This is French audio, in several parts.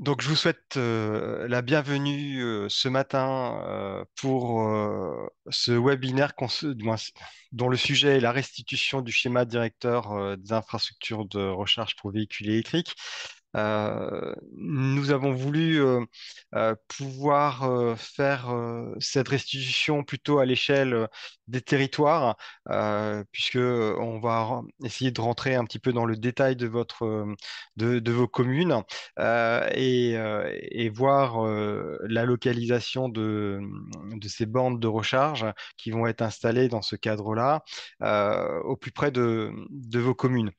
Donc, je vous souhaite euh, la bienvenue euh, ce matin euh, pour ce webinaire dont le sujet est la restitution du schéma directeur des infrastructures de recharge pour véhicules électriques. Euh, nous avons voulu euh, euh, pouvoir faire cette restitution plutôt à l'échelle des territoires, puisque on va essayer de rentrer un petit peu dans le détail de votre de, vos communes et, voir la localisation de, ces bandes de recharge qui vont être installées dans ce cadre-là au plus près de vos communes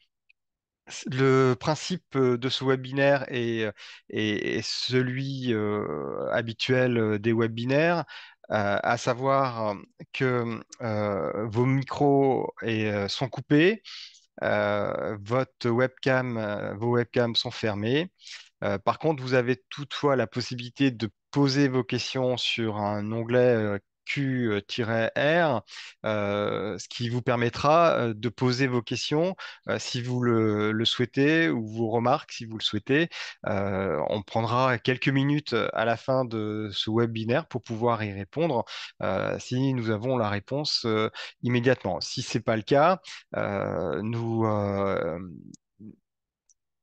le principe de ce webinaire est, celui habituel des webinaires, à savoir que vos micros sont coupés, votre vos webcams sont fermés. par contre, vous avez toutefois la possibilité de poser vos questions sur un onglet Q-R, euh, ce qui vous permettra euh, de poser vos questions euh, si vous le, souhaitez ou vos remarques si vous le souhaitez. on prendra quelques minutes à la fin de ce webinaire pour pouvoir y répondre si nous avons la réponse immédiatement. Si ce n'est pas le cas, nous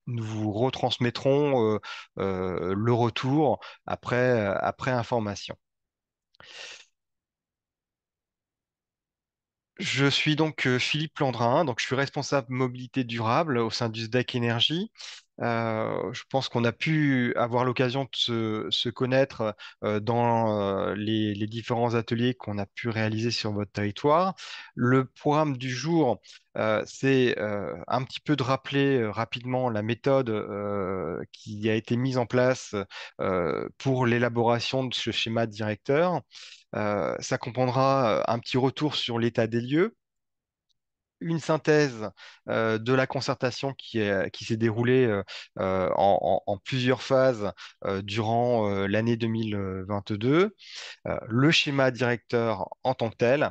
nous vous retransmettrons le retour après information. Je suis donc Philippe Landrin, donc je suis responsable mobilité durable au sein du SDEC Énergie. je pense qu'on a pu avoir l'occasion de se, connaître dans les, les, différents ateliers qu'on a pu réaliser sur votre territoire. Le programme du jour, c'est un petit peu de rappeler rapidement la méthode qui a été mise en place pour l'élaboration de ce schéma directeur. Euh, ça comprendra euh, un petit retour sur l'état des lieux, une synthèse euh, de la concertation qui, s'est déroulée en, plusieurs phases durant l'année 2022, le schéma directeur en tant que tel,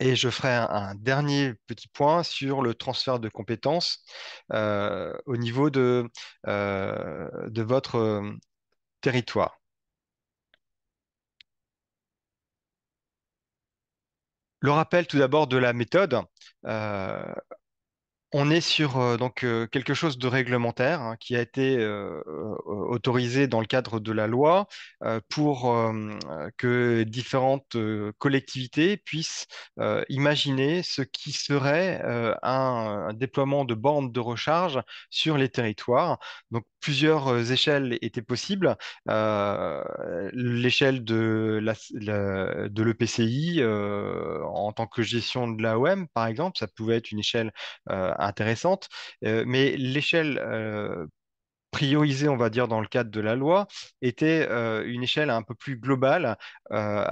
et je ferai un, dernier petit point sur le transfert de compétences au niveau de votre territoire. Le rappel tout d'abord de la méthode. Euh, on est sur euh, donc euh, quelque chose de réglementaire hein, qui a été euh, autorisé dans le cadre de la loi pour que différentes collectivités puissent imaginer ce qui serait un, déploiement de bornes de recharge sur les territoires. Donc plusieurs échelles étaient possibles. L'échelle de de l'EPCI en tant que gestion de l'AOM, par exemple, ça pouvait être une échelle intéressante, mais l'échelle priorisé on va dire, dans le cadre de la loi, était euh, une échelle un peu plus globale euh,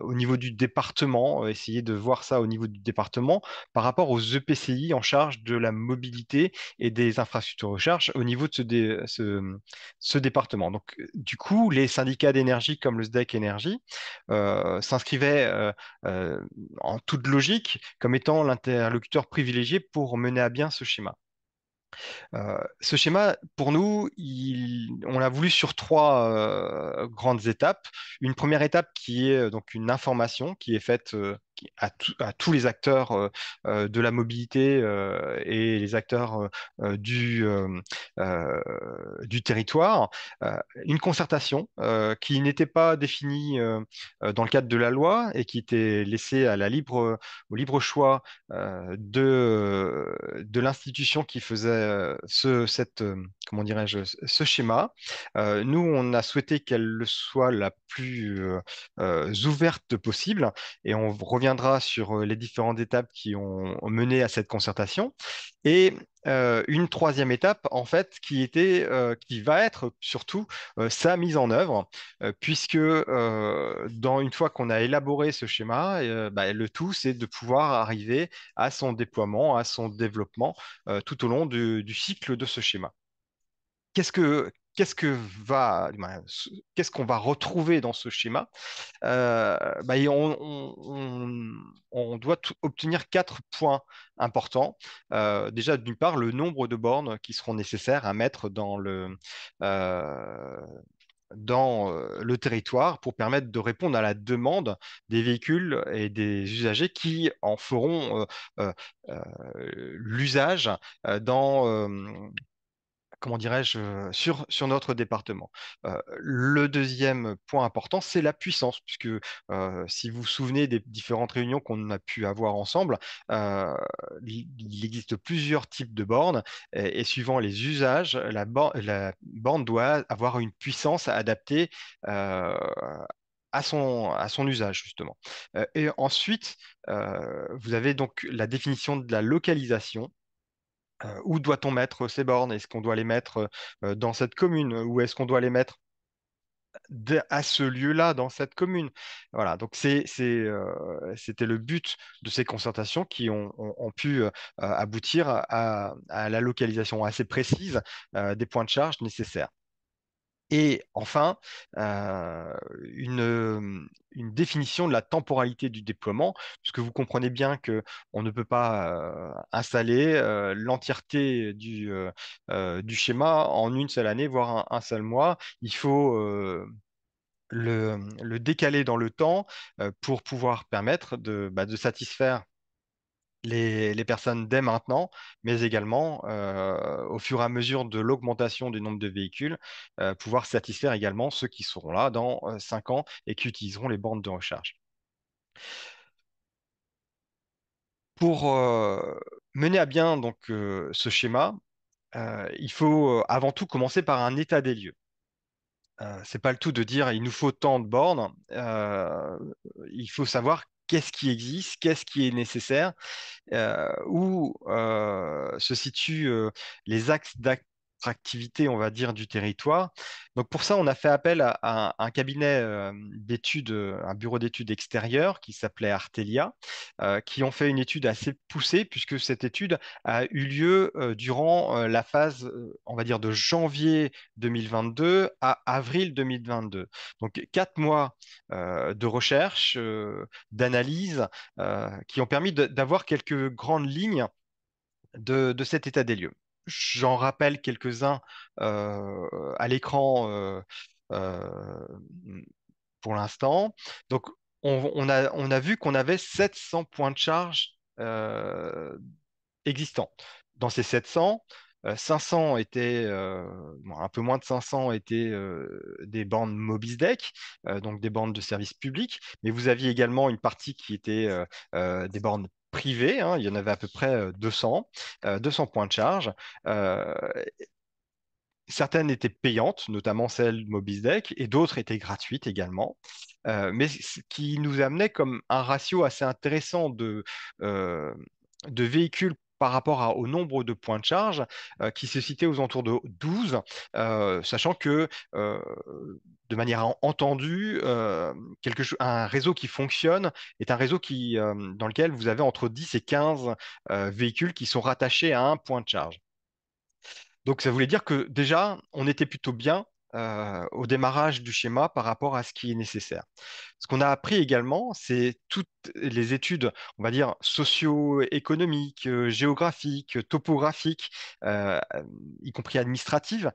au niveau du département, euh, essayer de voir ça au niveau du département par rapport aux EPCI en charge de la mobilité et des infrastructures de recharge au niveau de ce, département. Donc, du coup, les syndicats d'énergie comme le SDEC Énergie s'inscrivaient en toute logique comme étant l'interlocuteur privilégié pour mener à bien ce schéma. Euh, ce schéma, pour nous, on l'a voulu sur trois euh, grandes étapes. Une première étape qui est euh, donc une information qui est faite à, tous les acteurs euh, euh, de la mobilité euh, et les acteurs du, territoire, une concertation qui n'était pas définie dans le cadre de la loi et qui était laissée à la libre, au libre choix de, l'institution qui faisait ce, cette, comment dirais-je, ce schéma. nous, on a souhaité qu'elle soit la plus ouverte possible et on revient sur euh, les différentes étapes qui ont mené à cette concertation. Et euh, une troisième étape, en fait, qui, était, euh, qui va être surtout sa mise en œuvre, puisque dans, une fois qu'on a élaboré ce schéma, bah, le tout, c'est de pouvoir arriver à son déploiement, à son développement tout au long du, du cycle de ce schéma. Qu'est-ce que, qu'est-ce que va, qu'est-ce qu'on va retrouver dans ce schéma euh, bah, on, doit obtenir quatre points importants. Euh, déjà, d'une part, le nombre de bornes qui seront nécessaires à mettre dans le euh, dans le territoire pour permettre de répondre à la demande des véhicules et des usagers qui en feront l'usage dans, comment dirais-je, euh, sur, notre département. Euh, le deuxième point important, c'est la puissance, puisque euh, si vous vous souvenez des différentes réunions qu'on a pu avoir ensemble, il existe plusieurs types de bornes, et, suivant les usages, la, borne, doit avoir une puissance adaptée à son, à son usage, justement. et ensuite, vous avez donc la définition de la localisation, euh, où doit-on mettre ces bornes Est-ce qu'on doit les mettre euh, euh, dans cette commune ou est-ce qu'on doit les mettre à ce lieu-là, dans cette commune. Voilà, donc c'était le but de ces concertations qui ont, pu aboutir à, la localisation assez précise des points de charge nécessaires. Et enfin, euh, euh, une, définition de la temporalité du déploiement, puisque vous comprenez bien qu'on ne peut pas euh, installer l'entièreté du, schéma en une seule année, voire un, seul mois. Il faut le, décaler dans le temps pour pouvoir permettre de bah, satisfaire les, personnes dès maintenant, mais également euh, au fur et à mesure de l'augmentation du nombre de véhicules, euh, pouvoir satisfaire également ceux qui seront là dans euh, cinq ans et qui utiliseront les bornes de recharge. Pour mener à bien donc, ce schéma, il faut avant tout commencer par un état des lieux. Ce c'est pas le tout de dire il nous faut tant de bornes. il faut savoir qu'est-ce qui existe, qu'est-ce qui est nécessaire, où se situent les axes d'action activité on va dire, du territoire. Donc pour ça, on a fait appel à, un cabinet euh, d'études, euh, un bureau d'études extérieures qui s'appelait Artelia, euh, qui ont fait une étude assez poussée puisque cette étude a eu lieu durant la phase, on va dire, de janvier 2022 à avril 2022. Donc quatre mois de recherche, d'analyse, qui ont permis d'avoir quelques grandes lignes de, de, cet état des lieux j'en rappelle quelques-uns à l'écran pour l'instant. Donc, on, a, vu qu'on avait 700 points de charge existants. Dans ces 700, 500 étaient, un peu moins de 500 étaient des bandes MobisDeck, donc des bandes de services publics, mais vous aviez également une partie qui était euh, des bornes privé hein, il y en avait à peu près 200, 200 points de charge. Certaines étaient payantes, notamment celle de Mobisdeck, et d'autres étaient gratuites également. mais ce qui nous amenait comme un ratio assez intéressant de, de véhicules par rapport au nombre de points de charge euh, qui se citait aux entours de 12, euh, sachant que euh, de manière entendue, un réseau qui fonctionne est un réseau dans lequel vous avez entre 10 et 15 véhicules qui sont rattachés à un point de charge. Donc ça voulait dire que déjà, on était plutôt bien euh, au démarrage du schéma par rapport à ce qui est nécessaire. Ce qu'on a appris également, c'est toutes les études, on va dire, socio-économiques, euh, géographiques, topographiques, euh, y compris administratives,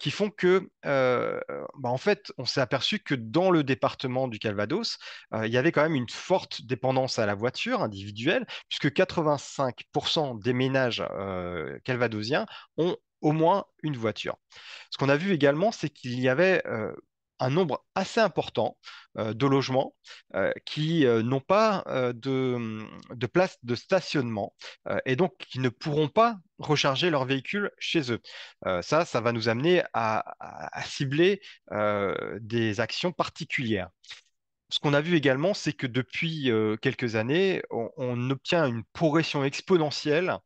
qui font que, bah, en fait, on s'est aperçu que dans le département du Calvados, il y avait quand même une forte dépendance à la voiture individuelle, puisque 85% des ménages calvadosiens ont au moins une voiture. Ce qu'on a vu également, c'est qu'il y avait euh, un nombre assez important euh, de logements euh, qui n'ont pas de, place de stationnement et donc qui ne pourront pas recharger leur véhicule chez eux. ça, ça va nous amener à cibler des actions particulières ce qu'on a vu également, c'est que depuis euh, quelques années, on, obtient une progression exponentielle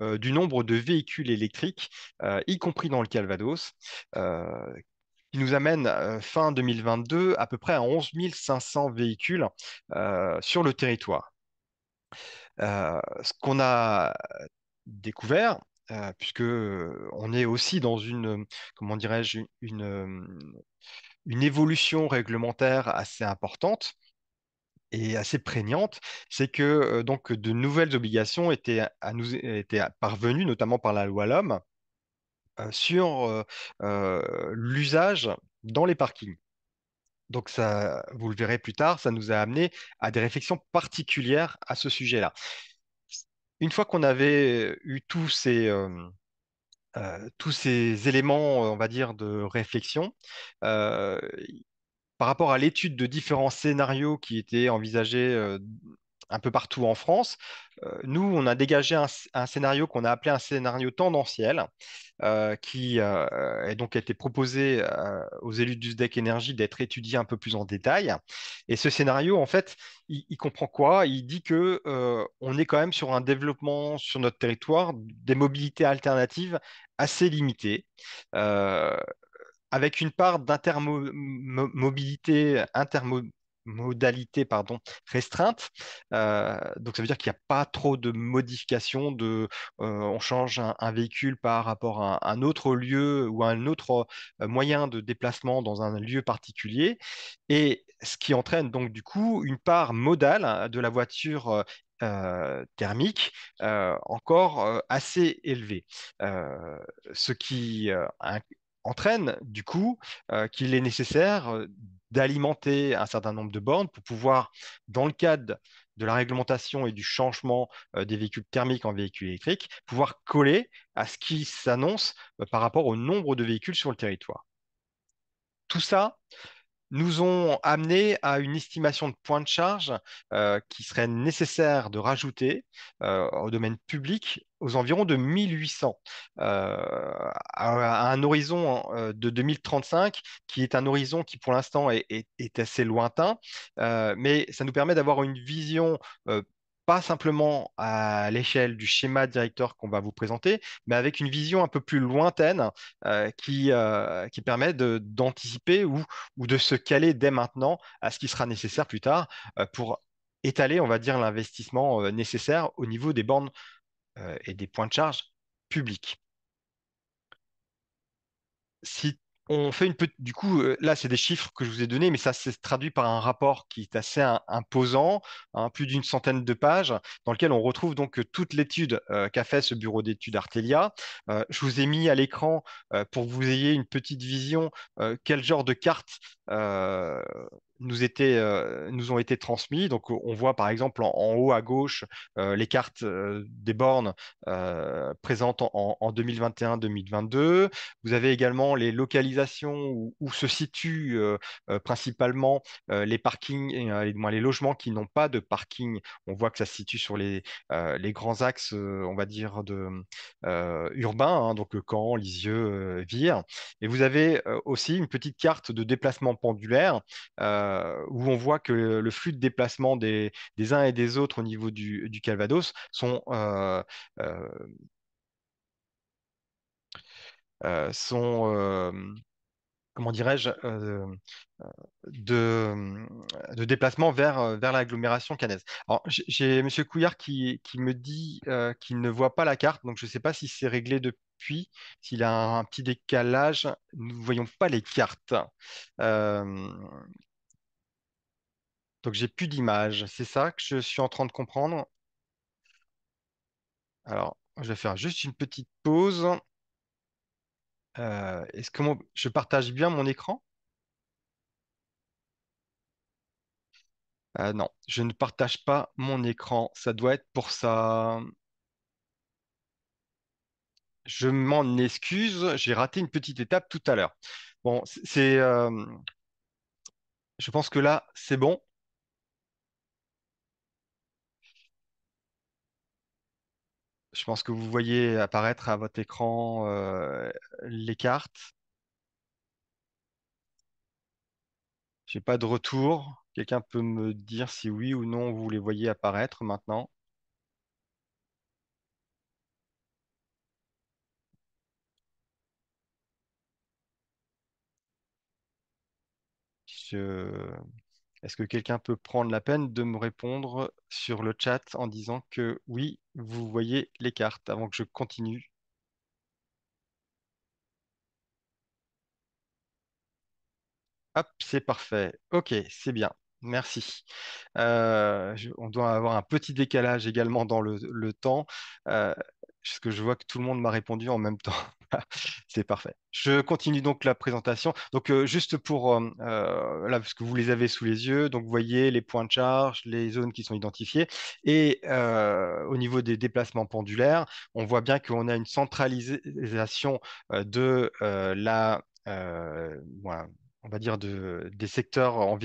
euh, du nombre de véhicules électriques, euh, y compris dans le Calvados, qui nous amène fin 2022 à peu près à 11 500 véhicules sur le territoire. ce qu'on a découvert, puisque on est aussi dans une, comment dirais-je, une une évolution réglementaire assez importante et assez prégnante, c'est que euh, donc de nouvelles obligations étaient, à nous, étaient parvenues, notamment par la loi LOM, euh, sur euh, l'usage dans les parkings. Donc ça, vous le verrez plus tard, ça nous a amené à des réflexions particulières à ce sujet-là. Une fois qu'on avait eu tous ces, euh, tous ces éléments, on va dire, de réflexion. Euh, par rapport à l'étude de différents scénarios qui étaient envisagés euh, un peu partout en France. Euh, nous, on a dégagé un, scénario qu'on a appelé un scénario tendanciel, euh, qui a euh, donc été proposé aux élus du SDEC Énergie d'être étudié un peu plus en détail. Et ce scénario, en fait, il, il comprend quoi Il dit que on est quand même sur un développement sur notre territoire des mobilités alternatives assez limitées avec une part d'intermobilité intermo modalité pardon, restreinte euh, donc ça veut dire qu'il n'y a pas trop de modifications, de, euh, on change un, véhicule par rapport à un, autre lieu ou à un autre euh, moyen de déplacement dans un lieu particulier, et ce qui entraîne donc du coup une part modale de la voiture thermique encore assez élevée, ce qui entraîne du coup qu'il est nécessaire d'alimenter un certain nombre de bornes pour pouvoir, dans le cadre de la réglementation et du changement euh, des véhicules thermiques en véhicules électriques, pouvoir coller à ce qui s'annonce euh, par rapport au nombre de véhicules sur le territoire. Tout ça, nous ont amené à une estimation de points de charge euh, qui serait nécessaire de rajouter euh, au domaine public aux environs de 1800, euh, à, un horizon de 2035, qui est un horizon qui pour l'instant est, assez lointain, mais ça nous permet d'avoir une vision plus pas simplement à l'échelle du schéma directeur qu'on va vous présenter, mais avec une vision un peu plus lointaine euh, qui, euh, qui permet d'anticiper ou, ou de se caler dès maintenant à ce qui sera nécessaire plus tard euh, pour étaler, on va dire, l'investissement nécessaire au niveau des bornes et des points de charge publics. Si on fait une petite. Du coup, euh, là, c'est des chiffres que je vous ai donnés, mais ça s'est traduit par un rapport qui est assez imposant, hein, plus d'une centaine de pages, dans lequel on retrouve donc euh, toute l'étude euh, qu'a fait ce bureau d'études Artelia. je vous ai mis à l'écran pour que vous ayez une petite vision quel genre de carte euh, nous, ont été transmis. Donc, on voit par exemple en, haut à gauche euh, les cartes euh, des bornes présentes en, 2021-2022. Vous avez également les localisations où, se situent principalement les parkings, les, les logements qui n'ont pas de parking. On voit que ça se situe sur les, grands axes, on va dire, de, urbains, hein, donc donc Caen, Lisieux, Vire. Et vous avez aussi une petite carte de déplacement pendulaire où on voit que le flux de déplacement des, uns et des autres au niveau du, Calvados sont, euh, euh, euh, sont comment dirais-je, de, déplacement vers, vers l'agglomération canaise. Alors, j'ai M. Couillard qui, me dit qu'il ne voit pas la carte, donc je ne sais pas si c'est réglé depuis, s'il a un, petit décalage. Nous ne voyons pas les cartes. Donc j'ai plus d'image. C'est ça que je suis en train de comprendre. Alors, je vais faire juste une petite pause. Euh, est-ce que je partage bien mon écran? Euh, non, je ne partage pas mon écran. Ça doit être pour ça. Je m'en excuse, j'ai raté une petite étape tout à l'heure. Bon, euh, je pense que là, c'est bon. Je pense que vous voyez apparaître à votre écran les cartes. Je n'ai pas de retour. Quelqu'un peut me dire si oui ou non vous les voyez apparaître maintenant. Est-ce que quelqu'un peut prendre la peine de me répondre sur le chat en disant que oui, vous voyez les cartes avant que je continue. Hop, c'est parfait. Ok, c'est bien. Merci. Euh, on doit avoir un petit décalage également dans le, temps, euh, puisque que je vois que tout le monde m'a répondu en même temps. c'est parfait. Je continue donc la présentation. Donc, euh, juste pour, euh, euh, là, parce que vous les avez sous les yeux, donc vous voyez les points de charge, les zones qui sont identifiées. Et au niveau des déplacements pendulaires, on voit bien qu'on a une centralisation de la. on va dire, de, des secteurs en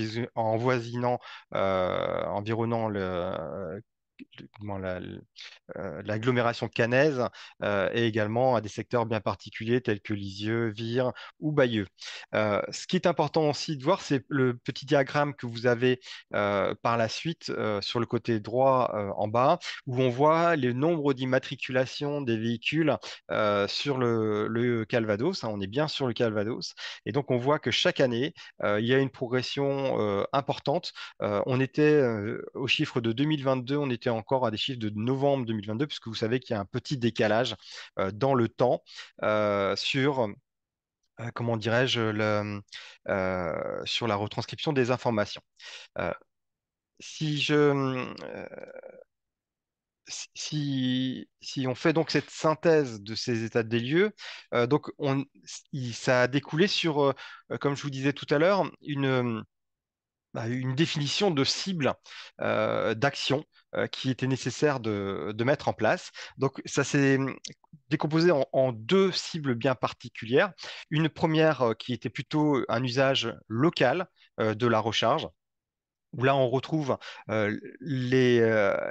euh, environnant le, euh, l'agglomération la, cannaise euh, et également à des secteurs bien particuliers tels que Lisieux, Vire ou Bayeux. Euh, ce qui est important aussi de voir, c'est le petit diagramme que vous avez par la suite sur le côté droit en bas, où on voit le nombre d'immatriculations des véhicules sur le, Calvados. Hein, on est bien sur le Calvados. Et donc, on voit que chaque année, il y a une progression importante. on était au chiffre de 2022, on était encore à des chiffres de novembre 2022, puisque vous savez qu'il y a un petit décalage euh, dans le temps euh, sur euh, comment dirais-je, sur la retranscription des informations. si si, on fait donc cette synthèse de ces états des lieux, donc ça a découlé sur, comme je vous disais tout à l'heure, une, bah, une définition de cible euh, d'action euh, qui était nécessaire de, mettre en place. Donc ça s'est hum, décomposé en, deux cibles bien particulières. Une première euh, qui était plutôt un usage local de la recharge, où là on retrouve les,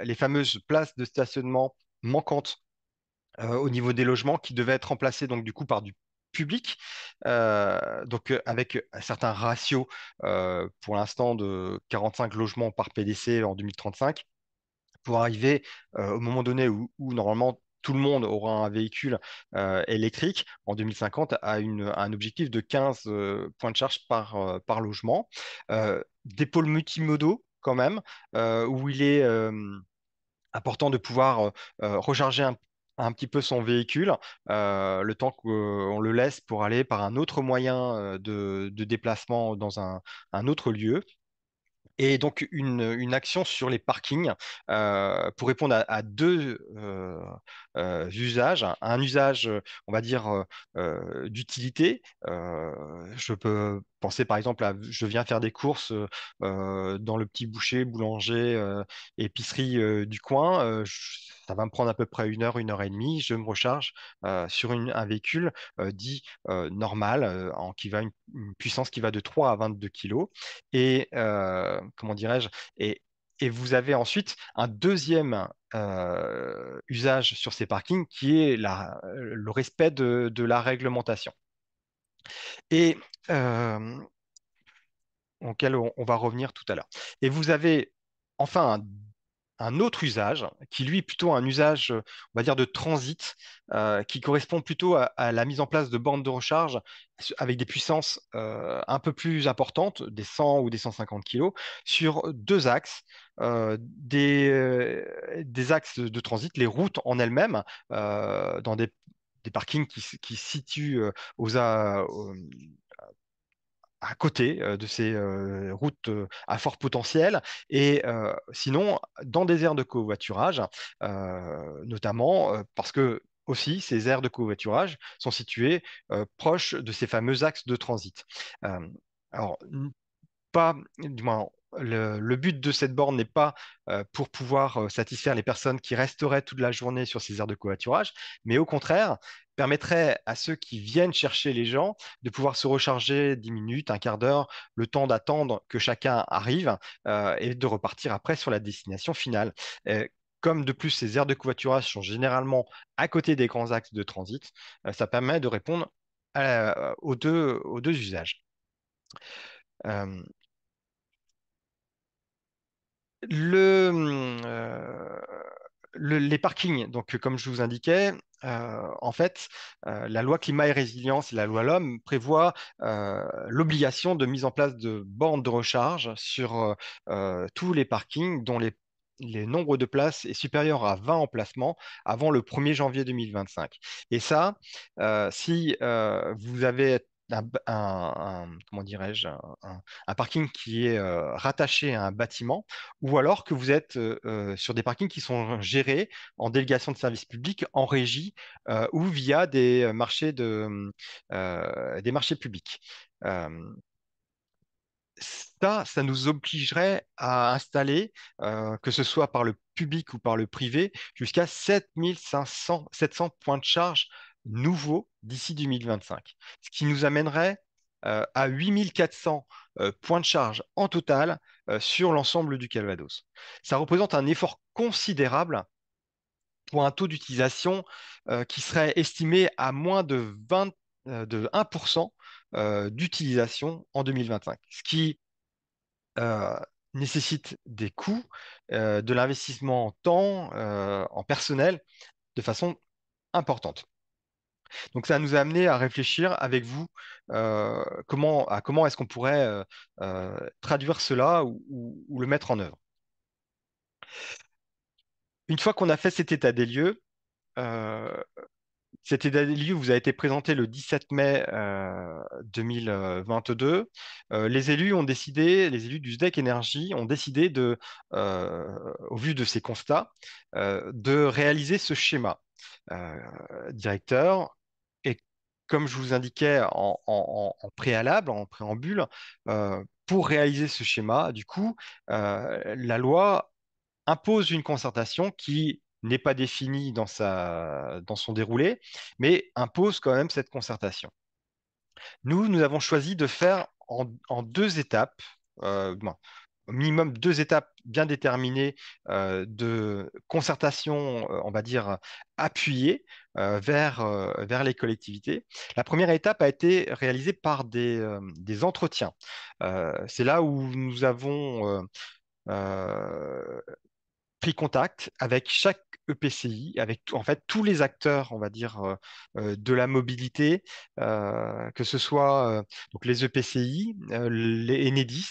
les fameuses places de stationnement manquantes au niveau des logements qui devaient être remplacées donc du coup par du public, euh, donc euh, avec euh, un certain ratio pour l'instant de 45 logements par PDC en 2035 pour arriver au moment donné où, normalement tout le monde aura un véhicule électrique en 2050 à, un objectif de 15 points de charge par, par logement. des pôles multimodaux quand même, où il est important de pouvoir recharger un un petit peu son véhicule, euh, le temps qu'on le laisse pour aller par un autre moyen de, déplacement dans un, autre lieu et donc une, action sur les parkings euh, pour répondre à, deux, euh, euh, usages, un, usage, euh, on va dire, euh, d'utilité. je peux penser par exemple je viens faire des courses dans le petit boucher, boulanger, épicerie du coin. ça va me prendre à peu près une heure, une heure et demie. Je me recharge sur un véhicule dit normal, en, qui va une, puissance qui va de 3 à 22 kg. Et comment dirais-je et vous avez ensuite un deuxième euh, usage sur ces parkings, qui est euh, le respect de, la réglementation. Et euh, auquel on, va revenir tout à l'heure. Et vous avez enfin un, autre usage, qui lui est plutôt un usage, on va dire, de transit, qui correspond plutôt à, la mise en place de bandes de recharge avec des puissances un peu plus importantes, des 100 ou des 150 kg, sur deux axes. Euh, euh, des, axes de transit, les routes en elles-mêmes, euh, dans des, parkings qui, se situent à côté de ces routes à fort potentiel et sinon dans des aires de covoiturage, notamment parce que aussi ces aires de covoiturage sont situées proches de ces fameux axes de transit. alors, pas, du moins, le, but de cette borne n'est pas euh, pour pouvoir euh, satisfaire les personnes qui resteraient toute la journée sur ces aires de covoiturage, mais au contraire, permettrait à ceux qui viennent chercher les gens de pouvoir se recharger 10 minutes, un quart d'heure, le temps d'attendre que chacun arrive euh, et de repartir après sur la destination finale. comme de plus, ces aires de covoiturage sont généralement à côté des grands axes de transit, ça permet de répondre aux, deux, usages. Hum, euh, les parkings, donc comme je vous indiquais, euh, en fait, euh, la loi climat et résilience et la loi l'homme prévoit l'obligation de mise en place de bornes de recharge sur tous les parkings dont les nombres de places est supérieur à 20 emplacements avant le 1er janvier 2025. Et ça, si vous avez un, comment dirais-je, un, parking qui est rattaché à un bâtiment, ou alors que vous êtes sur des parkings qui sont gérés en délégation de services publics, en régie ou via des marchés, mmh, des marchés publics. ça, ça nous obligerait à installer, que ce soit par le public ou par le privé, jusqu'à 7500 700 points de charge nouveaux d'ici 2025, ce qui nous amènerait euh, à 8400 euh, points de charge en total euh, sur l'ensemble du Calvados. Ça représente un effort considérable pour un taux d'utilisation qui serait estimé à moins de, de 1% d'utilisation en 2025, ce qui nécessite des coûts, de l'investissement en temps, en personnel, de façon importante. Donc ça nous a amené à réfléchir avec vous euh, comment, à comment est-ce qu'on pourrait euh, euh, traduire cela ou, le mettre en œuvre. Une fois qu'on a fait cet état des lieux, cet état des lieux vous a été présenté le 17 mai 2022. les élus ont décidé, les élus du SDEC Énergie ont décidé de, au vu de ces constats, de réaliser ce schéma. directeur comme je vous indiquais en, préalable, en préambule, euh, pour réaliser ce schéma, du coup, euh, la loi impose une concertation qui n'est pas définie dans, dans son déroulé, mais impose quand même cette concertation. Nous, nous avons choisi de faire en, deux étapes, euh, minimum deux étapes bien déterminées euh, de concertation, euh, on va dire, appuyée euh, vers, les collectivités. La première étape a été réalisée par des, entretiens. C'est là où nous avons pris contact avec chaque EPCI, avec en fait tous les acteurs, on va dire, de la mobilité, que ce soit donc les EPCI, les Enedis,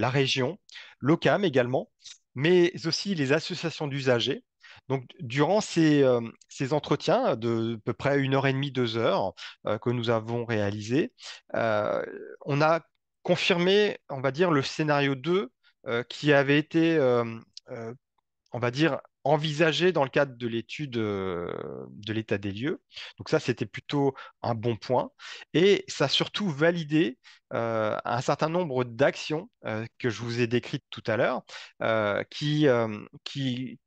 la région, l'OCAM également, mais aussi les associations d'usagers. Donc, durant euh, ces, entretiens de, peu près une heure et demie, deux heures euh, que nous avons réalisés, euh, on a confirmé, on va dire, le scénario 2 qui avait été, on va dire, envisagé dans le cadre de l'étude euh, de l'état des lieux. Donc ça, c'était plutôt un bon point. Et ça a surtout validé euh, un certain nombre d'actions euh, que je vous ai décrites tout à l'heure, qui,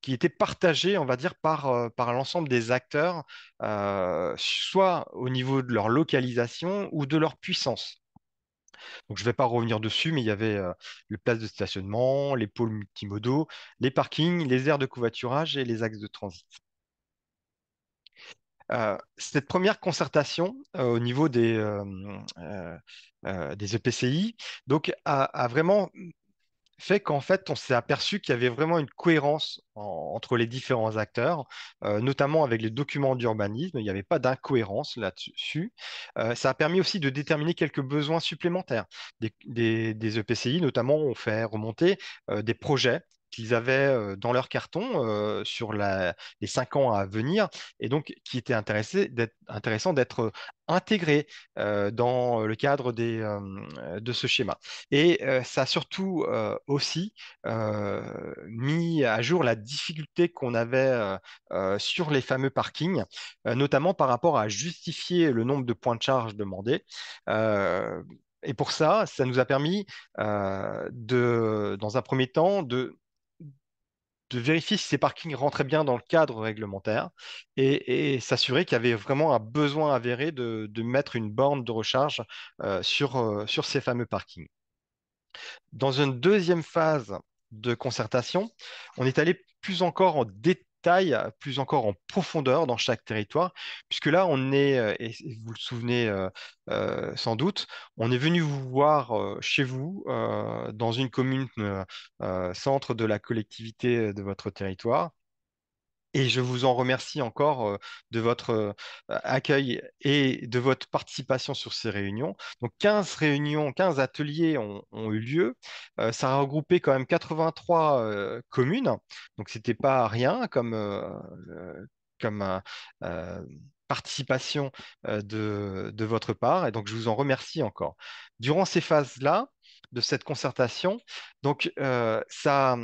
étaient partagées, on va dire, par l'ensemble des acteurs, soit au niveau de leur localisation ou de leur puissance. Donc je ne vais pas revenir dessus, mais il y avait les places de stationnement, les pôles multimodaux, les parkings, les aires de covoiturage et les axes de transit. cette première concertation au niveau des, des EPCI donc, a, vraiment fait qu'en fait, on s'est aperçu qu'il y avait vraiment une cohérence entre les différents acteurs, euh, notamment avec les documents d'urbanisme. Il n'y avait pas d'incohérence là-dessus. Euh, ça a permis aussi de déterminer quelques besoins supplémentaires. Des, EPCI, e notamment, ont fait remonter euh, des projets qu'ils avaient dans leur carton sur la, les cinq ans à venir, et donc qui était intéressant d'être intégré dans le cadre des, de ce schéma. Et ça a surtout aussi mis à jour la difficulté qu'on avait sur les fameux parkings, notamment par rapport à justifier le nombre de points de charge demandés. et pour ça, ça nous a permis, de, dans un premier temps, de de vérifier si ces parkings rentraient bien dans le cadre réglementaire et, s'assurer qu'il y avait vraiment un besoin avéré de, mettre une borne de recharge euh, sur, euh, sur ces fameux parkings. Dans une deuxième phase de concertation, on est allé plus encore en détail plus encore en profondeur dans chaque territoire, puisque là, on est, euh, et vous le souvenez euh, euh, sans doute, on est venu vous voir chez vous, dans une commune centre de la collectivité de votre territoire, et je vous en remercie encore euh, de votre euh, accueil et de votre participation sur ces réunions. Donc 15 réunions, 15 ateliers ont, eu lieu. Euh, ça a regroupé quand même 83 communes. Donc ce n'était pas rien comme, participation de, de votre part. Et donc je vous en remercie encore. Durant ces phases-là, de cette concertation, donc ça,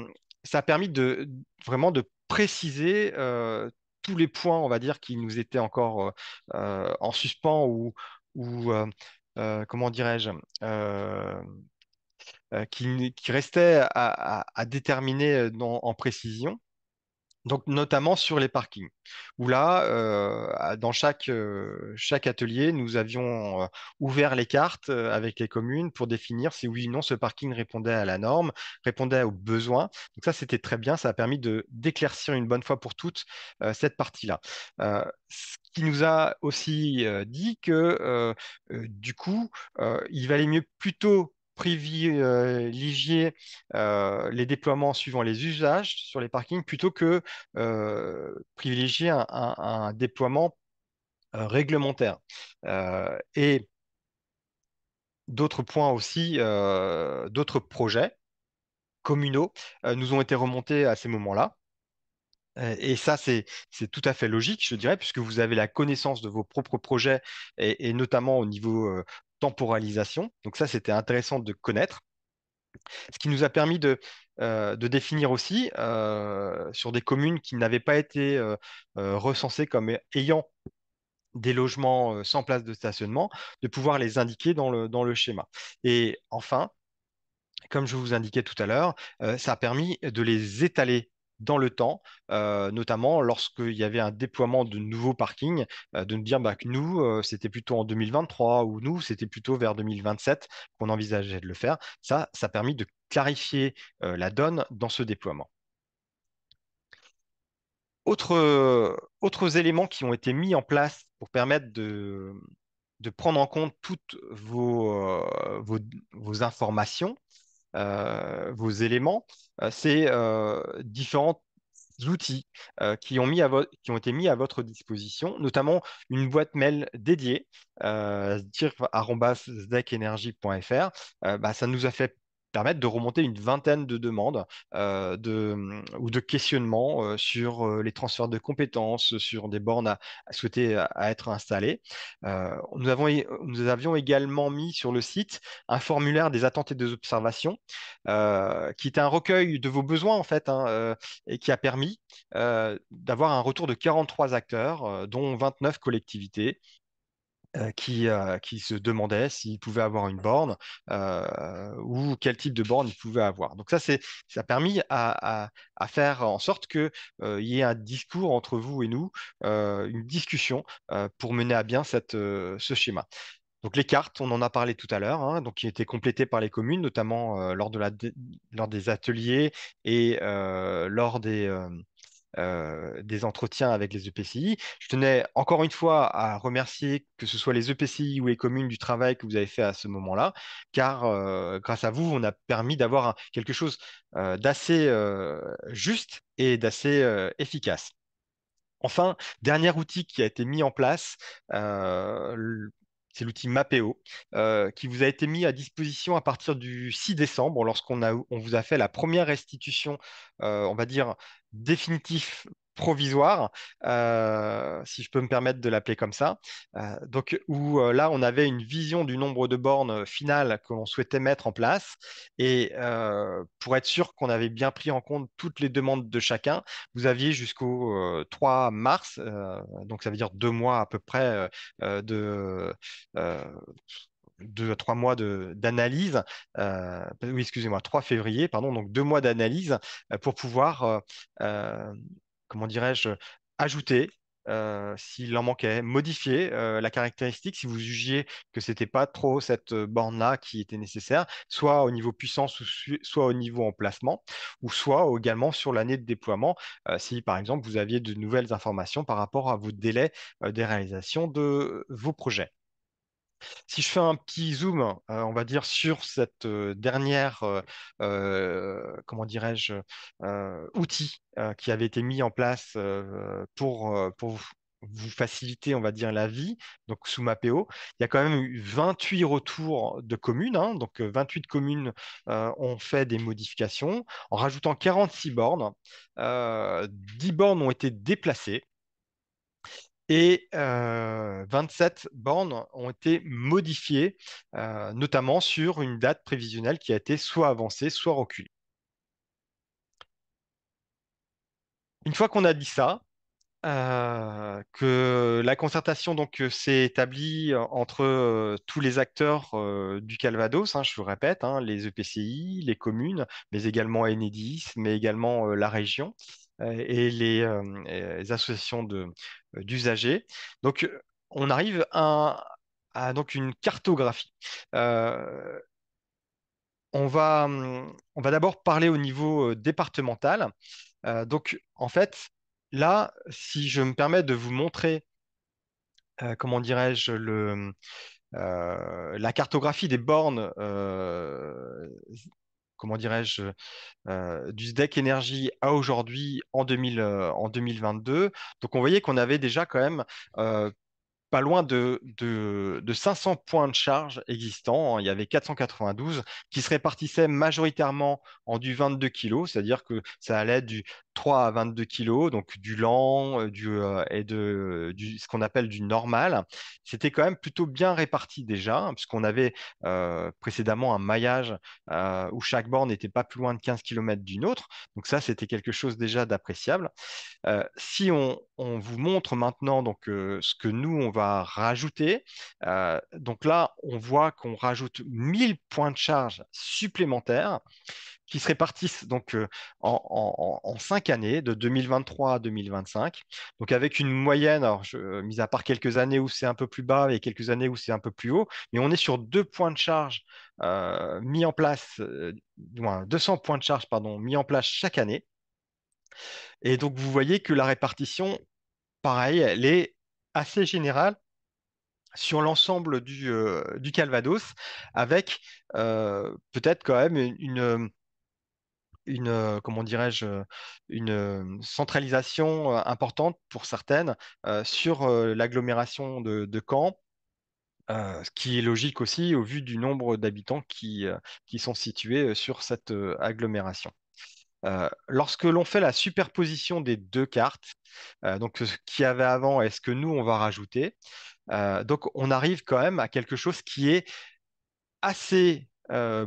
ça a permis de vraiment de préciser euh, tous les points, on va dire, qui nous étaient encore euh, euh, en suspens ou, comment dirais-je, qui, restaient à, déterminer en précision. Donc, notamment sur les parkings, où là, euh, dans chaque, euh, chaque, atelier, nous avions euh, ouvert les cartes avec les communes pour définir si oui ou non ce parking répondait à la norme, répondait aux besoins. Donc ça, c'était très bien, ça a permis de d'éclaircir une bonne fois pour toutes cette partie-là. ce qui nous a aussi dit que, du coup, il valait mieux plutôt privilégier euh, euh, les déploiements suivant les usages sur les parkings plutôt que euh, privilégier un, déploiement réglementaire. et d'autres points aussi, d'autres projets communaux nous ont été remontés à ces moments-là. et ça, c'est tout à fait logique, je dirais, puisque vous avez la connaissance de vos propres projets et notamment au niveau temporalisation. Donc ça, c'était intéressant de connaître. Ce qui nous a permis de, euh, définir aussi euh, sur des communes qui n'avaient pas été euh, recensées comme ayant des logements sans place de stationnement, de pouvoir les indiquer dans dans le schéma. Et enfin, comme je vous indiquais tout à l'heure, ça a permis de les étaler dans le temps, euh, notamment lorsqu'il y avait un déploiement de nouveaux parkings, euh, de nous dire bah, que nous, euh, c'était plutôt en 2023 ou nous, c'était plutôt vers 2027 qu'on envisageait de le faire. Ça, ça a permis de clarifier la donne dans ce déploiement. autres éléments qui ont été mis en place pour permettre de, prendre en compte toutes vos informations euh, vos éléments, euh, c'est euh, différents outils qui, ont été mis à votre disposition, notamment une boîte mail dédiée, euh, dire bah, ça nous a fait permettre de remonter une vingtaine de demandes euh, hum, ou de questionnements euh, sur euh, les transferts de compétences, sur des bornes à, souhaiter à, être installées. nous, avons, avions également mis sur le site un formulaire des attentes et des observations, qui était un recueil de vos besoins en fait, hein, et qui a permis d'avoir un retour de 43 acteurs, dont 29 collectivités, euh, euh, qui, se demandaient s'ils pouvaient avoir une borne euh, ou quel type de borne ils pouvait avoir. Donc ça, ça a permis à, à, faire en sorte qu'il y ait un discours entre vous et nous, une discussion pour mener à bien cette, ce schéma. Donc les cartes, on en a parlé tout à l'heure, hein, donc qui étaient complétées par les communes, notamment lors, de la, lors des ateliers et lors des euh, des entretiens avec les EPCI. Je tenais encore une fois à remercier que ce soit les EPCI ou les communes du travail que vous avez fait à ce moment-là, car euh, grâce à vous, on a permis d'avoir quelque chose euh, d'assez juste et d'assez efficace. Enfin, dernier outil qui a été mis en place euh, c'est l'outil Mapeo, euh, qui vous a été mis à disposition à partir du 6 décembre, lorsqu'on on vous a fait la première restitution, euh, on va dire, définitive provisoire, euh, si je peux me permettre de l'appeler comme ça. Euh, donc où euh, là, on avait une vision du nombre de bornes finales que l'on souhaitait mettre en place. Et pour être sûr qu'on avait bien pris en compte toutes les demandes de chacun, vous aviez jusqu'au 3 mars, donc ça veut dire deux mois à peu près de deux, trois mois d'analyse, oui, excusez-moi, 3 février, pardon, donc deux mois d'analyse pour pouvoir comment dirais-je, euh, ajouter, euh, s'il en manquait, modifier euh, la caractéristique si vous jugiez que ce n'était pas trop cette borne-là qui était nécessaire, soit au niveau puissance, soit au niveau emplacement, ou soit également sur l'année de déploiement, si par exemple vous aviez de nouvelles informations par rapport à vos délais des réalisations de vos projets. Si je fais un petit zoom, euh, on va dire, sur cette euh, dernière, euh, comment dirais-je, outil qui avait été mis en place pour, vous faciliter, on va dire, la vie, donc sous PO, Il y a quand même eu 28 retours de communes, hein. donc 28 communes ont fait des modifications en rajoutant 46 bornes. 10 bornes ont été déplacées, et 27 euh, bornes ont été modifiées, euh, notamment sur une date prévisionnelle qui a été soit avancée, soit reculée. Une fois qu'on a dit ça, euh, que la concertation donc s'est établie entre tous les acteurs du Calvados, hein, je vous répète, hein, les EPCI, les communes, mais également Enedis, mais également la région. Euh, et les, associations associations euh, d'usagers. Donc, euh, on arrive à, donc une cartographie. on va, hum, on va d'abord parler au niveau départemental. donc, en fait, là, si je me permets de vous montrer, comment dirais-je, le, la cartographie des bornes comment dirais-je, euh, du SDEC énergie à aujourd'hui en, euh, en 2022. Donc on voyait qu'on avait déjà quand même euh, pas loin de, de, 500 points de charge existants. Hein. Il y avait 492 qui se répartissaient majoritairement en du 22 kg, c'est-à-dire que ça allait du 3 à 22 kg, donc du lent euh, du, euh, et de, du, ce qu'on appelle du normal. C'était quand même plutôt bien réparti déjà, hein, puisqu'on avait euh, précédemment un maillage où chaque borne n'était pas plus loin de 15 km d'une autre. Donc ça, c'était quelque chose déjà d'appréciable. si on, on, vous montre maintenant donc, ce que nous, on va rajouter. Euh, donc là, on voit qu'on rajoute 1000 points de charge supplémentaires qui se répartissent donc euh, en, cinq années, de 2023 à 2025. Donc avec une moyenne, alors je, euh, mis à part quelques années où c'est un peu plus bas et quelques années où c'est un peu plus haut, mais on est sur deux points de charge mis en place, 200 points de charge pardon, mis en place chaque année. Et donc vous voyez que la répartition, pareil, elle est assez générale sur l'ensemble du, euh, du, Calvados, avec euh, peut-être quand même une, euh, comment dirais-je, une centralisation importante pour certaines sur l'agglomération de, de, Caen. ce qui est logique aussi au vu du nombre d'habitants qui sont situés sur cette agglomération. Euh, lorsque l'on fait la superposition des deux cartes, euh, donc ce qu'il y avait avant et ce que nous, on va rajouter, euh, donc on arrive quand même à quelque chose qui est assez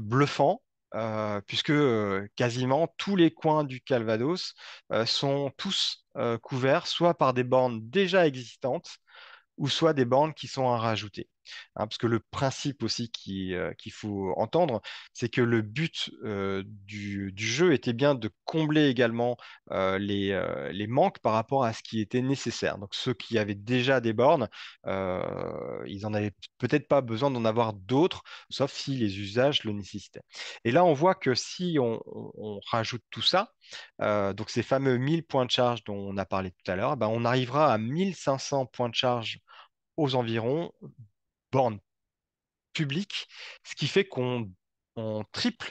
bluffant, puisque quasiment tous les coins du Calvados sont tous couverts soit par des bornes déjà existantes, ou soit des bornes qui sont à rajouter. Hein, parce que le principe aussi euh, qu'il faut entendre, c'est que le but euh, du, jeu était bien de combler également euh, les, manques par rapport à ce qui était nécessaire. Donc ceux qui avaient déjà des bornes, ils n'en avaient peut-être pas besoin d'en avoir d'autres, sauf si les usages le nécessitaient. Et là, on voit que si on, rajoute tout ça, donc ces fameux 1000 points de charge dont on a parlé tout à l'heure, ben, on arrivera à 1500 points de charge aux environs bornes publiques, ce qui fait qu'on triple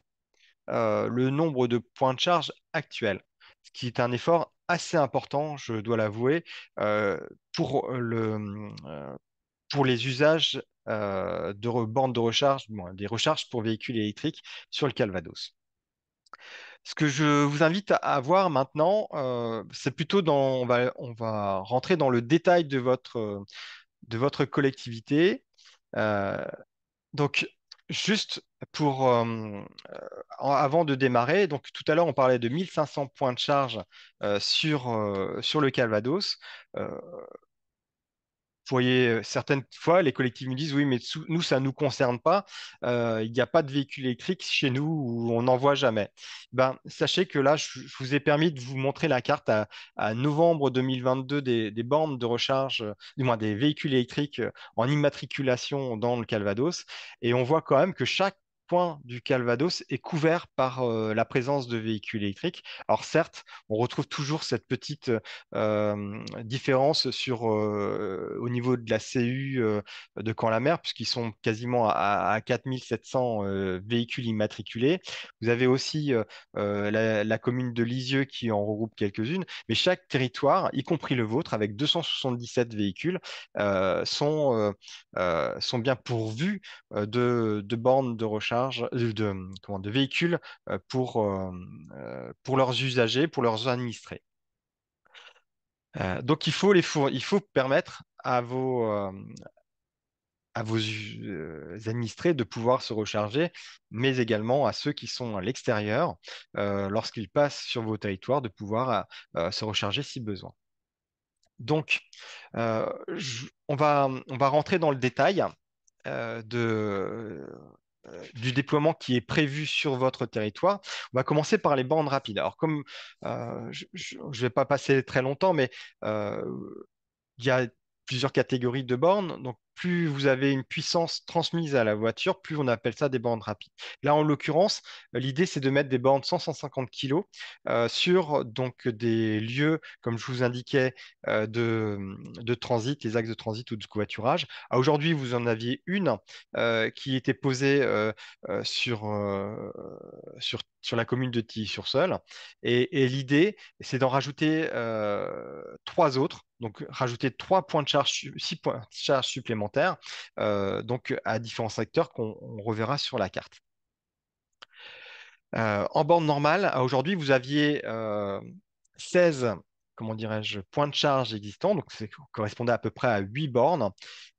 euh, le nombre de points de charge actuels, ce qui est un effort assez important, je dois l'avouer, euh, pour, le, euh, pour les usages de bornes de recharge, des recharges pour véhicules électriques sur le Calvados. Ce que je vous invite à voir maintenant, c'est plutôt dans, on va, on va, rentrer dans le détail de votre, de votre collectivité, euh, donc, juste pour, euh, avant de démarrer, donc tout à l'heure, on parlait de 1500 points de charge euh, sur, sur, le Calvados. Vous voyez, euh, certaines fois, les collectifs nous disent oui, mais nous, ça ne nous concerne pas. Euh, il n'y a pas de véhicules électrique chez nous ou on n'en voit jamais. Ben, sachez que là, je, vous ai permis de vous montrer la carte à, novembre 2022 des, des, bornes de recharge, euh, du moins des véhicules électriques en immatriculation dans le Calvados. Et on voit quand même que chaque du Calvados est couvert par euh, la présence de véhicules électriques. Alors certes, on retrouve toujours cette petite euh, différence sur, euh, au niveau de la CU de Caen-la-Mer, puisqu'ils sont quasiment à, 4700 véhicules immatriculés. Vous avez aussi la, commune de Lisieux qui en regroupe quelques-unes, mais chaque territoire, y compris le vôtre, avec 277 véhicules, sont, sont bien pourvus de, de bornes de recharge de, de hum, véhicules pour, pour leurs usagers, pour leurs administrés. donc il faut, les il faut permettre à vos, à vos administrés de pouvoir se recharger, mais également à ceux qui sont à l'extérieur, lorsqu'ils passent sur vos territoires, de pouvoir se recharger si besoin. Donc, on, va, on va rentrer dans le détail de, euh, du déploiement qui est prévu sur votre territoire. On va commencer par les bornes rapides. Alors, comme euh, je ne vais pas passer très longtemps, mais euh, il y a plusieurs catégories de bornes. Donc, plus vous avez une puissance transmise à la voiture, plus on appelle ça des bandes rapides. Là, en l'occurrence, euh, l'idée, c'est de mettre des bandes 150 kg sur donc, des lieux, comme je vous indiquais, euh, de, transit, les axes de transit ou de covoiturage. Ah, aujourd'hui, vous en aviez une euh, qui était posée sur, sur sur la commune de Tilly-sur-Seul. Et, l'idée, c'est d'en rajouter euh, trois autres, donc rajouter trois points de charge, six points de charge supplémentaires, euh, donc à différents secteurs qu'on reverra sur la carte. Euh, en borne normale, aujourd'hui, vous aviez 16 comment dirais-je, points de charge existants, donc ça correspondait à peu près à 8 bornes,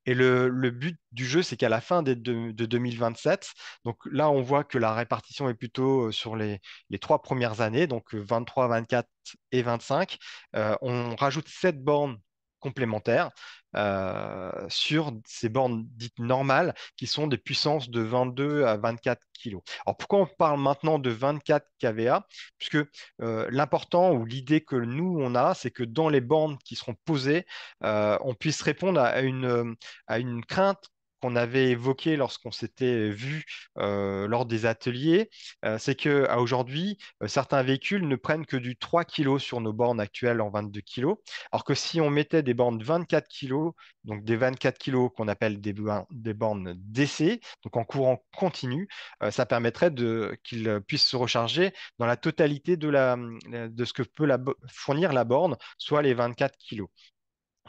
et le, but du jeu, c'est qu'à la fin de, 2027, donc là, on voit que la répartition est plutôt euh, sur les, trois premières années, donc 23, euh, 24 et 25, euh, on rajoute sept bornes complémentaires euh, sur ces bornes dites normales qui sont des puissances de 22 à 24 kg. Alors pourquoi on parle maintenant de 24 kVA Puisque euh, l'important ou l'idée que nous on a, c'est que dans les bornes qui seront posées, euh, on puisse répondre à une, à une crainte qu'on avait évoqué lorsqu'on s'était vu euh, lors des ateliers, euh, c'est que aujourd'hui, euh, certains véhicules ne prennent que du 3 kg sur nos bornes actuelles en 22 kg, alors que si on mettait des bornes 24 kg, donc des 24 kg qu'on appelle des, bornes DC, donc en courant continu, ça permettrait qu'ils puissent se recharger dans la totalité de, ce que peut fournir la borne, soit les 24 kg.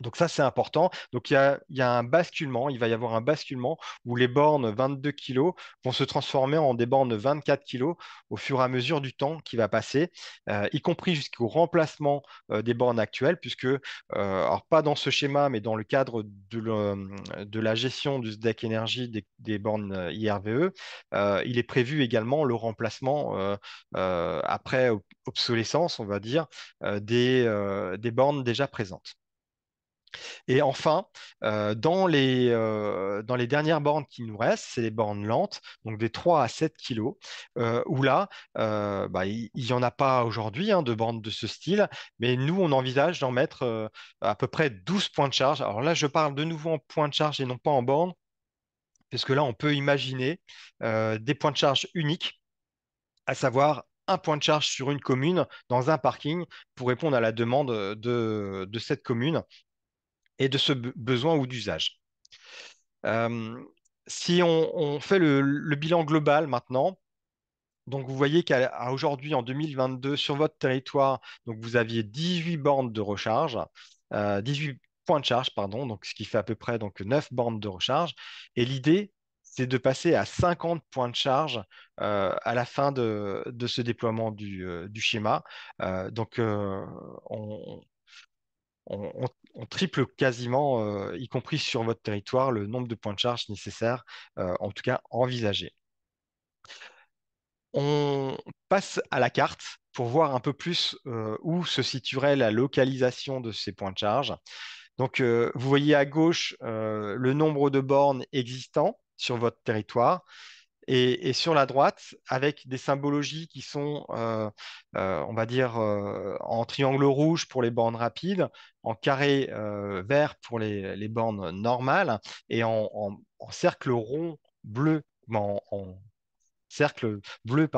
Donc ça, c'est important. Donc il y a, un basculement, il va y avoir un basculement où les bornes 22 kg vont se transformer en des bornes 24 kg au fur et à mesure du temps qui va passer, euh, y compris jusqu'au remplacement euh, des bornes actuelles, puisque, euh, alors pas dans ce schéma, mais dans le cadre de, la gestion du SDEC énergie des, bornes IRVE, il est prévu également le remplacement après obsolescence, on va dire, des bornes déjà présentes. Et enfin, euh, euh, dans, les, dernières bornes qui nous restent, c'est les bornes lentes, donc des 3 à 7 kg, euh, où là, bah, il n'y en a pas aujourd'hui hein, de bornes de ce style, mais nous, on envisage d'en mettre à peu près 12 points de charge. Alors là, je parle de nouveau en points de charge et non pas en bornes, parce que là, on peut imaginer des points de charge uniques, à savoir un point de charge sur une commune dans un parking pour répondre à la demande de cette commune et de ce besoin ou d'usage. Euh, si on, fait le, bilan global maintenant, donc vous voyez qu'à aujourd'hui, en 2022, sur votre territoire, donc vous aviez 18 bornes de recharge, 18 euh, points de charge, pardon, donc ce qui fait à peu près donc, 9 bornes de recharge. Et l'idée, c'est de passer à 50 points de charge euh, à la fin de, ce déploiement du, du schéma. donc on, on, triple quasiment, euh, y compris sur votre territoire, le nombre de points de charge nécessaires, euh, en tout cas envisagés. On passe à la carte pour voir un peu plus euh, où se situerait la localisation de ces points de charge. Donc, vous voyez à gauche le nombre de bornes existants sur votre territoire et, sur la droite, avec des symbologies qui sont, euh, euh, on va dire, euh, en triangle rouge pour les bornes rapides, en carré vert pour les, bornes normales, et en, cercle rond bleu, cercle bleu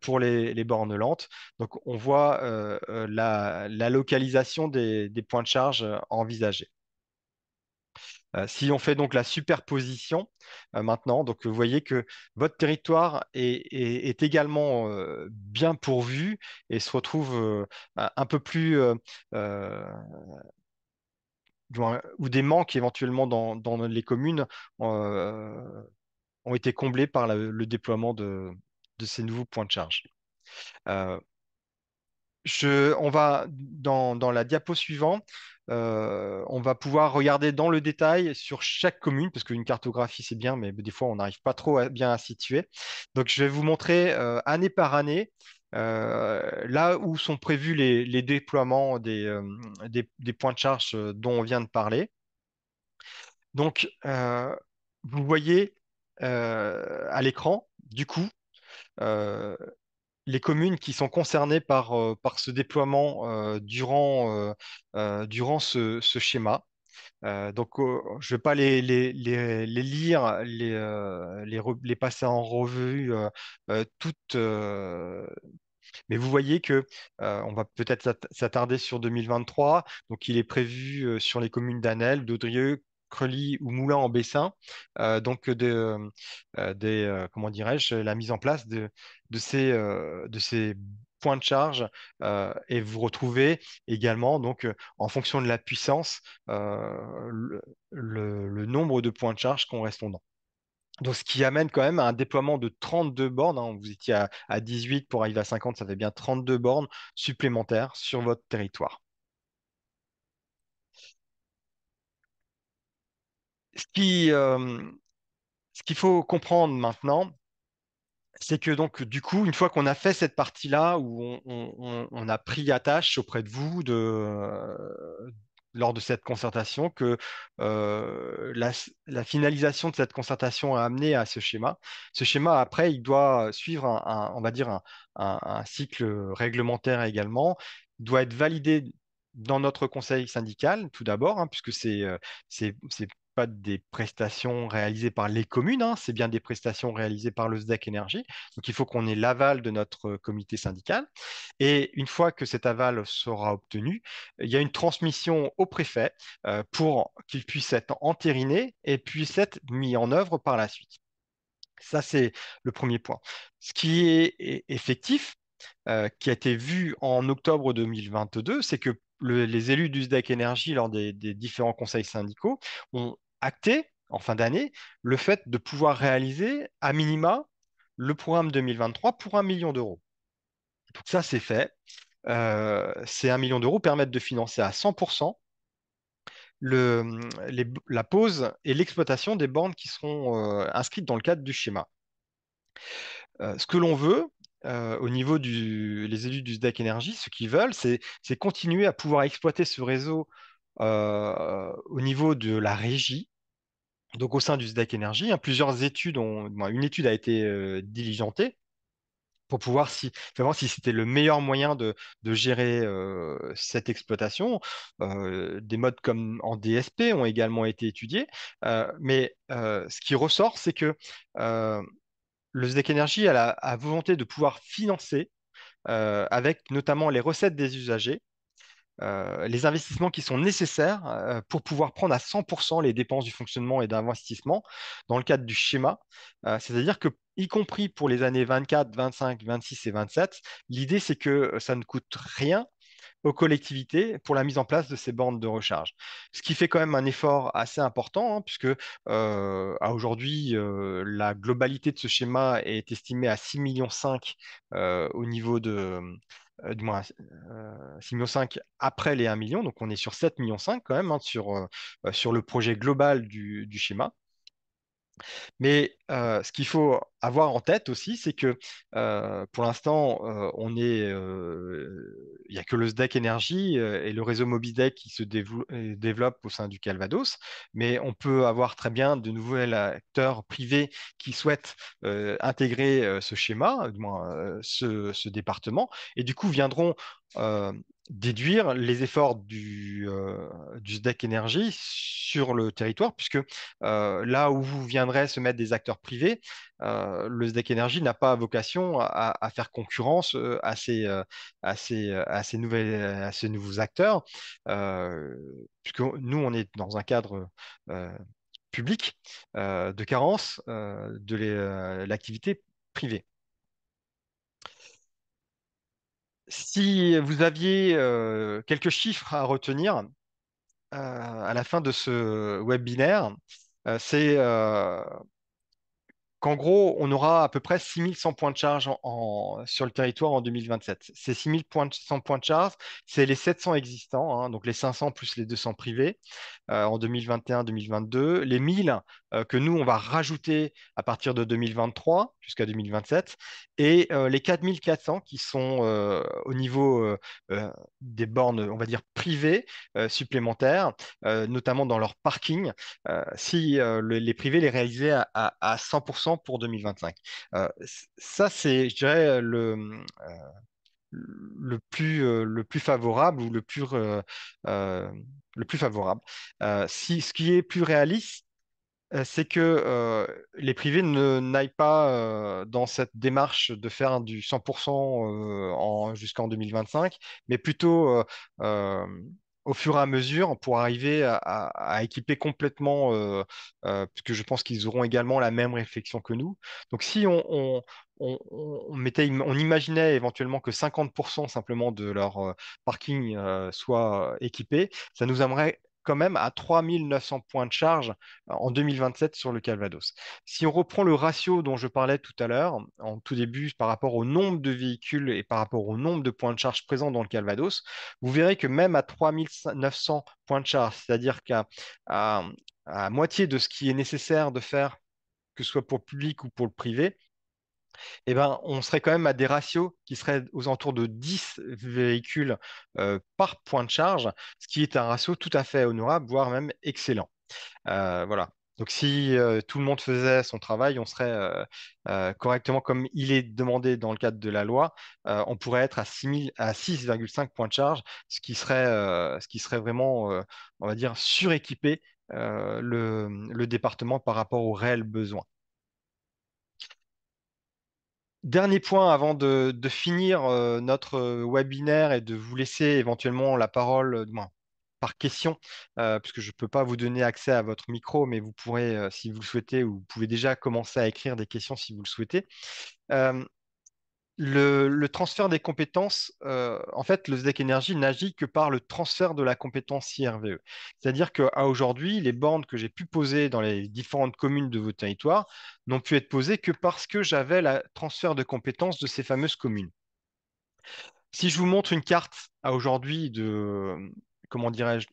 pour les, bornes lentes. Donc on voit la, localisation des points de charge envisagés. Euh, si on fait donc la superposition euh, maintenant, donc vous voyez que votre territoire est, également euh, bien pourvu et se retrouve un peu plus ou des manques éventuellement dans, les communes ont été comblés par le déploiement de, ces nouveaux points de charge. on va dans la diapo suivante on va pouvoir regarder dans le détail sur chaque commune, parce qu'une cartographie c'est bien, mais des fois on n'arrive pas trop à, bien à situer. Donc je vais vous montrer année par année là où sont prévus les, déploiements des, points de charge dont on vient de parler. Donc vous voyez à l'écran, du coup, les communes qui sont concernées par, euh, ce déploiement euh, euh, durant, ce, schéma. donc, oh, je ne vais pas les, les, lire, les, les, passer en revue toutes, mais vous voyez que on va peut-être s'attarder sur 2023. Donc, il est prévu sur les communes d'Anel, d'Audrieux, crelis ou Moulins en bassin, euh, donc euh, de, euh, comment dirais-je, la mise en place de, ces, points de charge et vous retrouvez également donc en fonction de la puissance le, nombre de points de charge correspondants. Donc, ce qui amène quand même à un déploiement de 32 bornes. Hein. Vous étiez à, 18 pour arriver à 50, ça fait bien 32 bornes supplémentaires sur votre territoire. ce qui, euh, ce qu'il faut comprendre maintenant, c'est que donc du coup, une fois qu'on a fait cette partie-là où on, a pris attache auprès de vous de, euh, lors de cette concertation, que euh, la, finalisation de cette concertation a amené à ce schéma. Ce schéma, après, il doit suivre un, on va dire un, cycle réglementaire également, il doit être validé dans notre conseil syndical, tout d'abord, hein, puisque c'est pas des prestations réalisées par les communes, hein, c'est bien des prestations réalisées par le SDEC Énergie. Donc il faut qu'on ait l'aval de notre euh, comité syndical. Et une fois que cet aval sera obtenu, il y a une transmission au préfet euh, pour qu'il puisse être entériné et puisse être mis en œuvre par la suite. Ça, c'est le premier point. Ce qui est effectif, euh, qui a été vu en octobre 2022, c'est que les élus du SDEC Énergie, lors des différents conseils syndicaux, ont acté en fin d'année le fait de pouvoir réaliser à minima le programme 2023 pour un million d'euros. Donc ça, c'est fait. Euh, ces 1 million d'euros permettent de financer à 100% le, la pose et l'exploitation des bornes qui seront euh, inscrites dans le cadre du schéma. Euh, ce que l'on veut, au niveau du, les élus du SDEC Énergie, ce qu'ils veulent, c'est continuer à pouvoir exploiter ce réseau au niveau de la régie donc au sein du ZEC Energy, hein, plusieurs études ont, une étude a été diligentée pour pouvoir si, savoir si c'était le meilleur moyen de, gérer cette exploitation. des modes comme en DSP ont également été étudiés, mais ce qui ressort, c'est que le ZEC Énergie a la a volonté de pouvoir financer avec notamment les recettes des usagers euh, les investissements qui sont nécessaires euh, pour pouvoir prendre à 100% les dépenses du fonctionnement et d'investissement dans le cadre du schéma. Euh, c'est-à-dire que, y compris pour les années 24, 25, 26 et 27, l'idée c'est que ça ne coûte rien aux collectivités pour la mise en place de ces bandes de recharge. Ce qui fait quand même un effort assez important, hein, puisque à aujourd'hui, la globalité de ce schéma est estimée à 6,5 millions au niveau de, euh, du moins 6,5 euh, millions après les 1 million. Donc on est sur 7,5 millions quand même hein, sur, euh, sur le projet global du schéma. Mais ce qu'il faut avoir en tête aussi, c'est que pour l'instant, on est, il n'y a que le SDEC Énergie et le réseau Mobidec qui se développe au sein du Calvados, mais on peut avoir très bien de nouveaux acteurs privés qui souhaitent intégrer ce schéma, du moins ce, département, et du coup viendront déduire les efforts du, euh, du SDEC énergie sur le territoire, puisque euh, là où vous viendrez se mettre des acteurs privés, euh, le SDEC énergie n'a pas vocation à, faire concurrence ces, à ces nouveaux acteurs, puisque nous, on est dans un cadre public de carence de l'activité privée. si vous aviez euh, quelques chiffres à retenir euh, à la fin de ce webinaire, euh, c'est qu'en gros, on aura à peu près 6100 points de charge sur le territoire en 2027. Ces 6100 points de charge, c'est les 700 existants, hein, donc les 500 plus les 200 privés en 2021-2022, les 1000 euh, que nous, on va rajouter à partir de 2023 jusqu'à 2027, et euh, les 4400 qui sont euh, au niveau des bornes, on va dire, privées supplémentaires, notamment dans leur parking, si les privés les réalisaient à, 100% pour 2025. ça, c'est, je dirais, le hum, le plus, le plus favorable ou le plus, le plus favorable. si, ce qui est plus réaliste, euh, c'est que euh, les privés ne n'aillent pas euh, dans cette démarche de faire du 100% jusqu'en 2025, mais plutôt au fur et à mesure pour arriver à, équiper complètement, puisque je pense qu'ils auront également la même réflexion que nous. Donc si on, on, mettait, on imaginait éventuellement que 50% simplement de leur parking soit équipé, ça nous amènerait quand même à 3900 points de charge euh, en 2027 sur le Calvados. Si on reprend le ratio dont je parlais tout à l'heure, en tout début, par rapport au nombre de véhicules et par rapport au nombre de points de charge présents dans le Calvados, vous verrez que même à 3900 points de charge, c'est-à-dire qu'à à, moitié de ce qui est nécessaire de faire que ce soit pour le public ou pour le privé, eh ben, on serait quand même à des ratios qui seraient aux alentours de 10 véhicules euh, par point de charge, ce qui est un ratio tout à fait honorable, voire même excellent. Euh, voilà. Donc si euh, tout le monde faisait son travail, on serait correctement comme il est demandé dans le cadre de la loi, on pourrait être à 6,5 points de charge, ce qui serait, vraiment, on va dire, suréquipé le, le, département par rapport aux réels besoins. Dernier point avant de, finir euh, notre euh, webinaire et de vous laisser éventuellement la parole euh, ben, par question, puisque je ne peux pas vous donner accès à votre micro, mais vous pourrez, si vous le souhaitez, ou vous pouvez déjà commencer à écrire des questions si vous le souhaitez le, transfert des compétences, euh, en fait, le ZDEC Energy n'agit que par le transfert de la compétence IRVE. C'est-à-dire qu'à aujourd'hui, les bornes que j'ai pu poser dans les différentes communes de vos territoires n'ont pu être posées que parce que j'avais le transfert de compétences de ces fameuses communes. Si je vous montre une carte à aujourd'hui de comment dirais-je,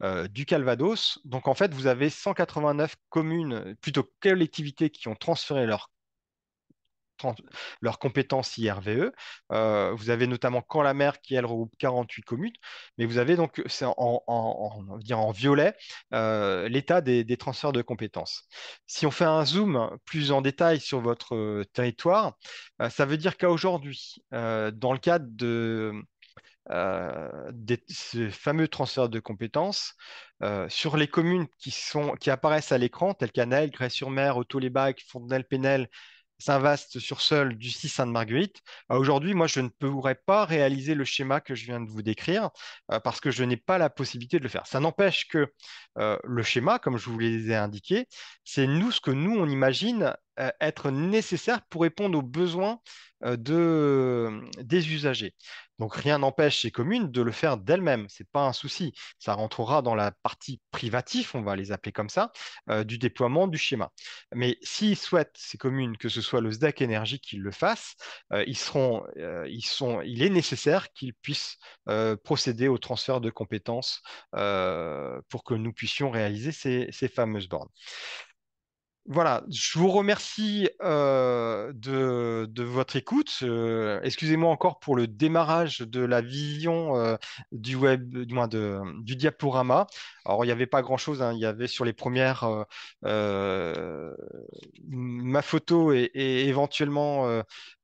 euh, du Calvados. Donc en fait, vous avez 189 communes, plutôt collectivités qui ont transféré leurs leurs compétences IRVE. Euh, vous avez notamment Quand la mer qui, elle, regroupe 48 communes. Mais vous avez donc, en, violet, euh, l'état des, transferts de compétences. Si on fait un zoom plus en détail sur votre euh, territoire, ça veut dire qu'à aujourd'hui, dans le cadre de ce fameux transfert de compétences, sur les communes qui, apparaissent à l'écran, telles qu'Anel, Grès-sur-Mer, Autolébac, Fontenelle-Pénel, saint vaste sur Seul du 6 Sainte-Marguerite. Euh, aujourd'hui, moi, je ne pourrais pas réaliser le schéma que je viens de vous décrire euh, parce que je n'ai pas la possibilité de le faire. Ça n'empêche que euh, le schéma, comme je vous l'ai indiqué, c'est nous ce que nous, on imagine euh, être nécessaire pour répondre aux besoins euh, euh, des usagers. Donc rien n'empêche ces communes de le faire d'elles-mêmes, ce n'est pas un souci. Ça rentrera dans la partie privatif, on va les appeler comme ça, du déploiement du schéma. Mais s'ils souhaitent, ces communes, que ce soit le SDAC e Énergie qui le fasse, il est nécessaire qu'ils puissent procéder au transfert de compétences pour que nous puissions réaliser ces fameuses bornes voilà, je vous remercie euh, de, votre écoute. Euh, excusez-moi encore pour le démarrage de la vision euh, du web, du moins de, du diaporama. Alors, il n'y avait pas grand-chose. Hein, il y avait sur les premières ma photo et, éventuellement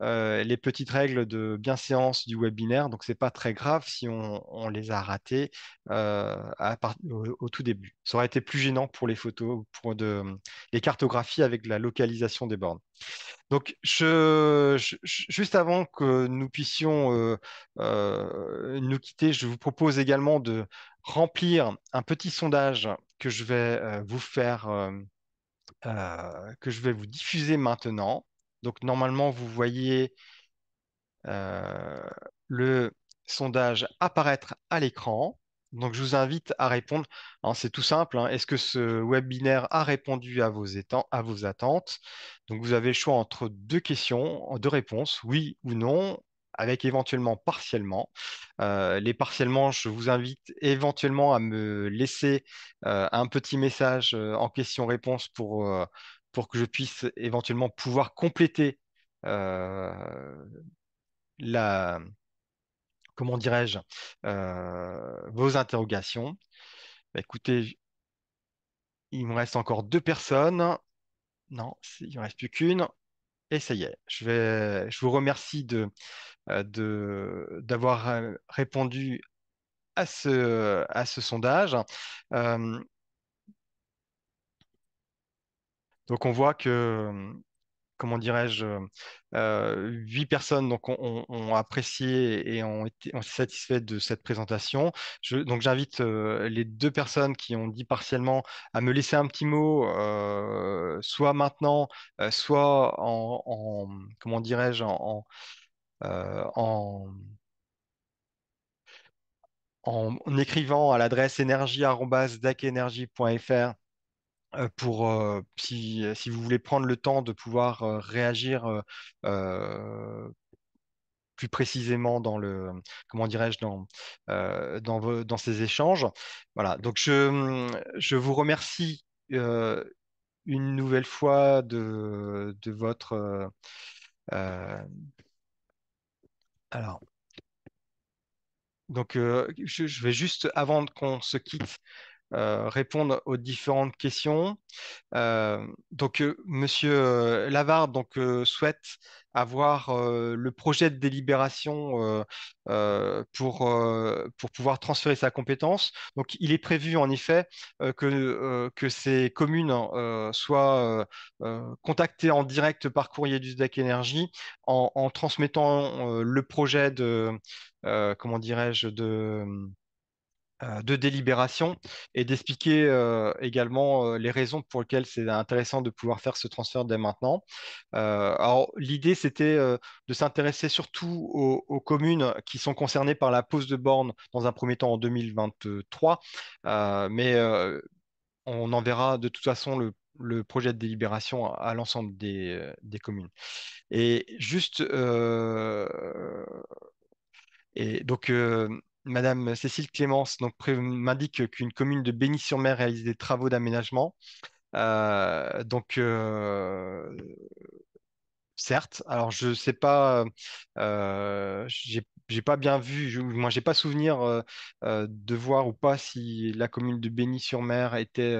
les petites règles de bienséance du webinaire. Donc, ce n'est pas très grave si on, les a ratées au, tout début. Ça aurait été plus gênant pour les photos, pour de, les cartographes avec la localisation des bornes. Donc, je, juste avant que nous puissions euh, euh, nous quitter, je vous propose également de remplir un petit sondage que je vais euh, vous faire, que je vais vous diffuser maintenant. Donc, normalement, vous voyez le sondage apparaître à l'écran. Donc, je vous invite à répondre. c'est tout simple. Hein. Est-ce que ce webinaire a répondu à vos, à vos attentes Donc, vous avez le choix entre deux questions, deux réponses, oui ou non avec éventuellement partiellement. Euh, les partiellement, je vous invite éventuellement à me laisser euh, un petit message euh, en question-réponse pour, pour que je puisse éventuellement pouvoir compléter la, comment dirais-je, euh, vos interrogations. Bah, écoutez, il me reste encore deux personnes. Non, il ne reste plus qu'une. Et ça y est, je, vais, je vous remercie de, euh, d'avoir euh, répondu à ce, à ce sondage. donc on voit que comment dirais-je, euh, euh, huit personnes donc, ont, apprécié et ont été satisfaits de cette présentation. donc j'invite euh, les deux personnes qui ont dit partiellement à me laisser un petit mot, soit maintenant, soit en, comment dirais-je, en, en, écrivant à l'adresse énergie.dacenergie.fr pour si, si, vous voulez prendre le temps de pouvoir réagir plus précisément dans le mmh, comment dirais-je dans, dans, dans ces échanges. Voilà. Donc je, mmh, je vous remercie une nouvelle fois de, de votre alors. Donc, je, je, vais juste, avant qu'on se quitte, euh, répondre aux différentes questions. Euh, donc, euh, Monsieur Lavard donc, souhaite avoir le projet de délibération pour, pouvoir transférer sa compétence. Donc, il est prévu en effet que, ces communes soient contactées en direct par courrier du SDEC Énergie en, en transmettant le projet de, comment dirais-je, de euh, de délibération et d'expliquer euh, également euh, les raisons pour lesquelles c'est intéressant de pouvoir faire ce transfert dès maintenant. alors l'idée c'était de s'intéresser surtout aux, communes qui sont concernées par la pose de borne dans un premier temps en 2023, mais on enverra de toute façon le, projet de délibération à, l'ensemble des, des, communes. Et juste et donc Madame Cécile Clémence m'indique qu'une commune de Béni-sur-Mer réalise des travaux d'aménagement. Euh, donc, euh, certes, alors je ne sais pas, euh, j'ai pas bien vu, je, moi j'ai pas souvenir de voir ou pas si la commune de Béni-sur-Mer était,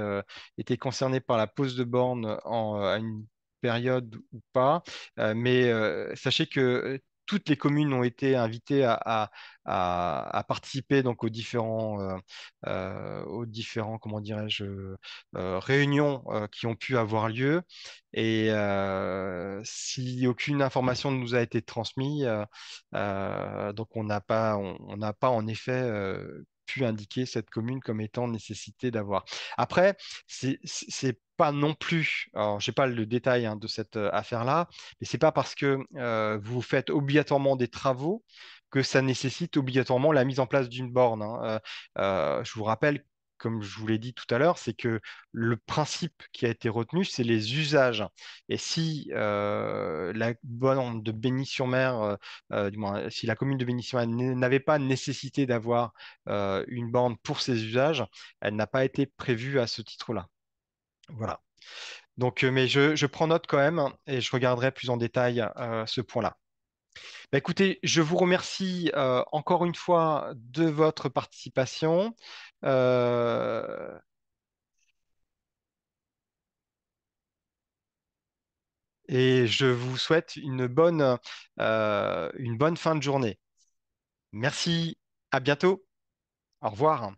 était concernée par la pose de bornes à une période ou pas. mais sachez que toutes les communes ont été invitées à, participer donc aux différents, euh, euh, aux différents comment dirais-je, euh, réunions qui ont pu avoir lieu. Et si aucune information ne nous a été transmise, donc on n'a pas, on n'a pas en effet pu indiquer cette commune comme étant nécessité d'avoir. Après, c'est pas non plus, je j'ai pas le détail hein, de cette euh, affaire-là, mais c'est pas parce que euh, vous faites obligatoirement des travaux que ça nécessite obligatoirement la mise en place d'une borne. Hein. Euh, je vous rappelle comme je vous l'ai dit tout à l'heure, c'est que le principe qui a été retenu, c'est les usages. Et si euh, la bonne de Béni-sur-Mer, euh, euh, du moins, si la commune de Béni-sur-Mer n'avait pas nécessité d'avoir une bande pour ses usages, elle n'a pas été prévue à ce titre-là. Voilà. Donc, mais je, prends note quand même et je regarderai plus en détail ce point-là. Bah, écoutez, je vous remercie encore une fois de votre participation. Euh, Et je vous souhaite une bonne, euh, une bonne fin de journée. Merci, à bientôt. Au revoir.